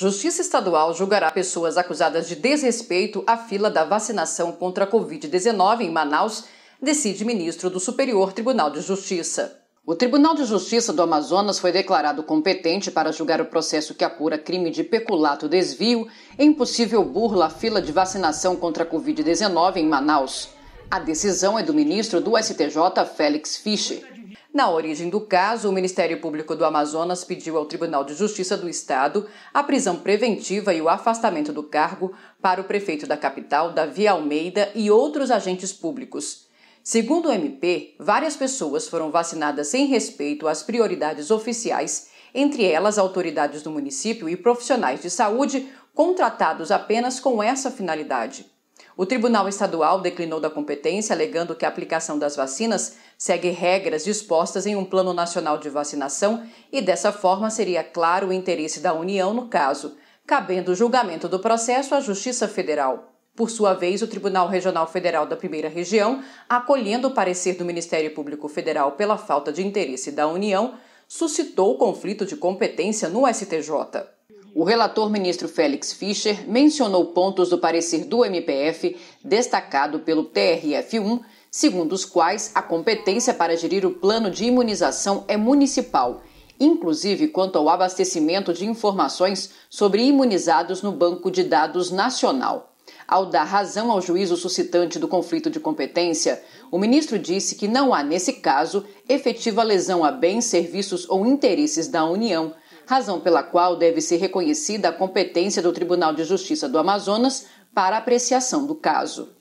Justiça Estadual julgará pessoas acusadas de desrespeito à fila da vacinação contra a Covid-19 em Manaus, decide ministro do Superior Tribunal de Justiça. O Tribunal de Justiça do Amazonas foi declarado competente para julgar o processo que apura crime de peculato desvio em possível burla à fila de vacinação contra a Covid-19 em Manaus. A decisão é do ministro do STJ, Félix Fischer. Na origem do caso, o Ministério Público do Amazonas pediu ao Tribunal de Justiça do Estado a prisão preventiva e o afastamento do cargo para o prefeito da capital, Davi Almeida, e outros agentes públicos. Segundo o MP, várias pessoas foram vacinadas sem respeito às prioridades oficiais, entre elas autoridades do município e profissionais de saúde contratados apenas com essa finalidade. O Tribunal Estadual declinou da competência, alegando que a aplicação das vacinas segue regras dispostas em um Plano Nacional de Vacinação e, dessa forma, seria claro o interesse da União no caso, cabendo o julgamento do processo à Justiça Federal. Por sua vez, o Tribunal Regional Federal da Primeira Região, acolhendo o parecer do Ministério Público Federal pela falta de interesse da União, suscitou conflito de competência no STJ. O relator ministro Félix Fischer mencionou pontos do parecer do MPF destacado pelo TRF1, segundo os quais a competência para gerir o plano de imunização é municipal, inclusive quanto ao abastecimento de informações sobre imunizados no Banco de Dados Nacional. Ao dar razão ao juízo suscitante do conflito de competência, o ministro disse que não há, nesse caso, efetiva lesão a bens, serviços ou interesses da União razão pela qual deve ser reconhecida a competência do Tribunal de Justiça do Amazonas para apreciação do caso.